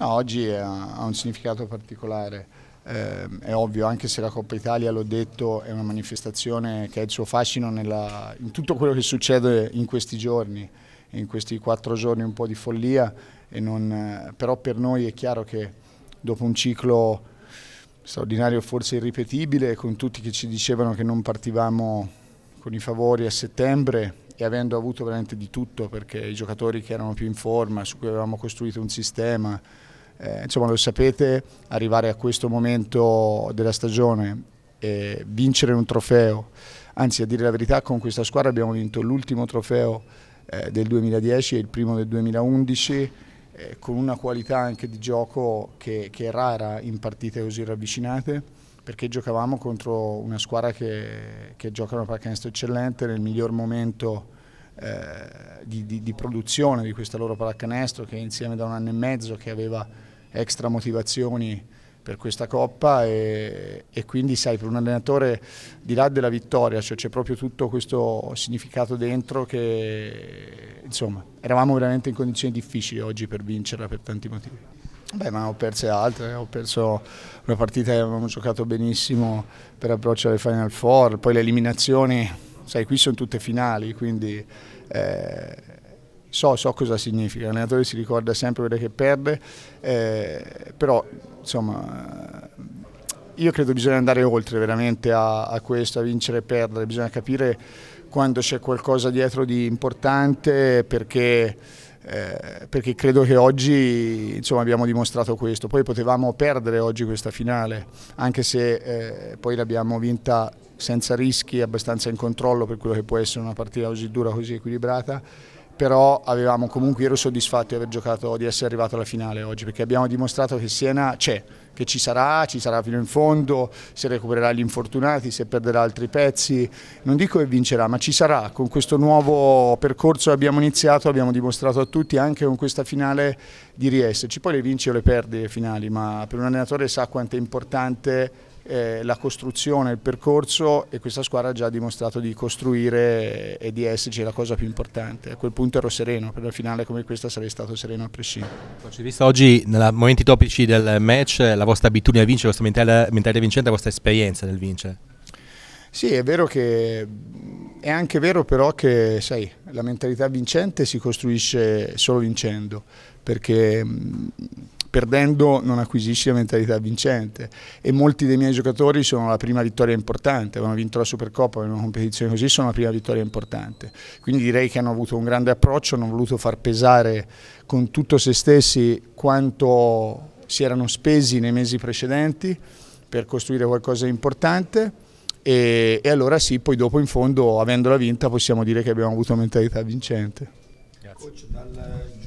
No, oggi ha un significato particolare. Eh, è ovvio, anche se la Coppa Italia, l'ho detto, è una manifestazione che ha il suo fascino nella, in tutto quello che succede in questi giorni, in questi quattro giorni un po' di follia, non, però per noi è chiaro che dopo un ciclo straordinario, forse irripetibile, con tutti che ci dicevano che non partivamo con i favori a settembre e avendo avuto veramente di tutto, perché i giocatori che erano più in forma, su cui avevamo costruito un sistema, eh, insomma lo sapete, arrivare a questo momento della stagione e vincere un trofeo, anzi a dire la verità con questa squadra abbiamo vinto l'ultimo trofeo eh, del 2010 e il primo del 2011 eh, con una qualità anche di gioco che, che è rara in partite così ravvicinate perché giocavamo contro una squadra che, che gioca una pallacanestro eccellente nel miglior momento eh, di, di, di, produzione di questa loro pallacanestro che insieme da un anno e mezzo che aveva extra motivazioni per questa coppa e, e, quindi sai per un allenatore di là della vittoria cioè c'è proprio tutto questo significato dentro che insomma eravamo veramente in condizioni difficili oggi per vincerla per tanti motivi beh ma ho perso altre ho perso una partita che avevamo giocato benissimo per approccio alle Final Four poi le eliminazioni sai qui sono tutte finali quindi eh, So, so, cosa significa, l'allenatore si ricorda sempre quelle che perde, eh, però insomma io credo bisogna andare oltre veramente a, a questo, a vincere e perdere, bisogna capire quando c'è qualcosa dietro di importante perché, eh, perché credo che oggi insomma, abbiamo dimostrato questo, poi potevamo perdere oggi questa finale, anche se eh, poi l'abbiamo vinta senza rischi, abbastanza in controllo per quello che può essere una partita così dura, così equilibrata però avevamo comunque, ero soddisfatto di aver giocato, di essere arrivato alla finale oggi, perché abbiamo dimostrato che Siena c'è, che ci sarà, ci sarà fino in fondo, se recupererà gli infortunati, se perderà altri pezzi, non dico che vincerà, ma ci sarà. Con questo nuovo percorso che abbiamo iniziato abbiamo dimostrato a tutti, anche con questa finale, di riesserci. Poi le vinci o le perdi le finali, ma per un allenatore sa quanto è importante eh, la costruzione, il percorso e questa squadra ha già dimostrato di costruire eh, e di esserci la cosa più importante. A quel punto ero sereno, per la finale come questa sarei stato sereno a prescindere. Ci visto oggi, nei momenti topici del match, la vostra abitudine a vincere, la vostra mentalità, mentalità vincente, la vostra esperienza nel vincere? Sì, è vero che è anche vero però che sai, la mentalità vincente si costruisce solo vincendo, perché perdendo non acquisisci la mentalità vincente e molti dei miei giocatori sono la prima vittoria importante, avevano vinto la Supercoppa in una competizione così, sono la prima vittoria importante, quindi direi che hanno avuto un grande approccio, hanno voluto far pesare con tutto se stessi quanto si erano spesi nei mesi precedenti per costruire qualcosa di importante e, e, allora sì, poi dopo in fondo avendola vinta possiamo dire che abbiamo avuto mentalità vincente. Grazie. Coach, dal